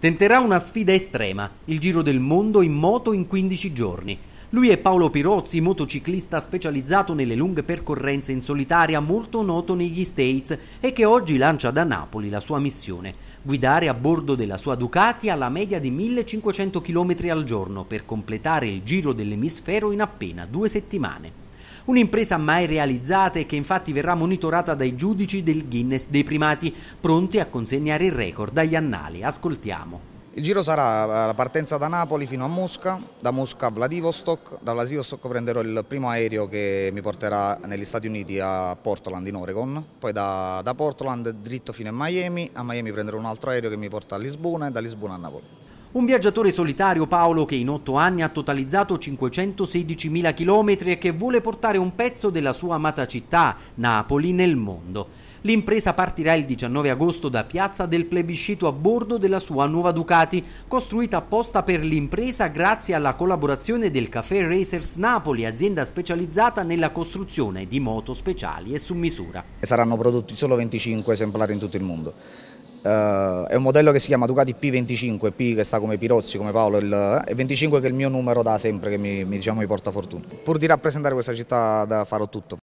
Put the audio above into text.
Tenterà una sfida estrema, il Giro del Mondo in moto in 15 giorni. Lui è Paolo Pirozzi, motociclista specializzato nelle lunghe percorrenze in solitaria molto noto negli States e che oggi lancia da Napoli la sua missione, guidare a bordo della sua Ducati alla media di 1500 km al giorno per completare il giro dell'emisfero in appena due settimane. Un'impresa mai realizzata e che infatti verrà monitorata dai giudici del Guinness dei primati, pronti a consegnare il record agli annali. Ascoltiamo. Il giro sarà eh, la partenza da Napoli fino a Mosca, da Mosca a Vladivostok, da Vladivostok prenderò il primo aereo che mi porterà negli Stati Uniti a Portland in Oregon, poi da, da Portland dritto fino a Miami, a Miami prenderò un altro aereo che mi porta a Lisbona e da Lisbona a Napoli. Un viaggiatore solitario Paolo che in otto anni ha totalizzato 516.000 km e che vuole portare un pezzo della sua amata città, Napoli, nel mondo. L'impresa partirà il 19 agosto da Piazza del Plebiscito a bordo della sua nuova Ducati, costruita apposta per l'impresa grazie alla collaborazione del Café Racers Napoli, azienda specializzata nella costruzione di moto speciali e su misura. Saranno prodotti solo 25 esemplari in tutto il mondo. Uh, è un modello che si chiama Ducati P25, P che sta come Pirozzi, come Paolo, il, eh, e 25 che è il mio numero da sempre, che mi, mi, diciamo, mi porta fortuna. Pur di rappresentare questa città da farò tutto.